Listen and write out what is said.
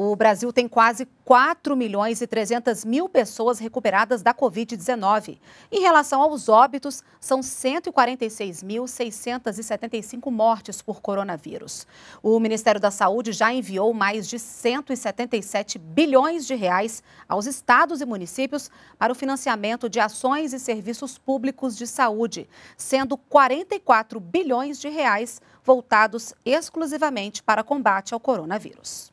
O Brasil tem quase 4 milhões e 300 mil pessoas recuperadas da Covid-19. Em relação aos óbitos, são 146.675 mortes por coronavírus. O Ministério da Saúde já enviou mais de 177 bilhões de reais aos estados e municípios para o financiamento de ações e serviços públicos de saúde, sendo 44 bilhões de reais voltados exclusivamente para combate ao coronavírus.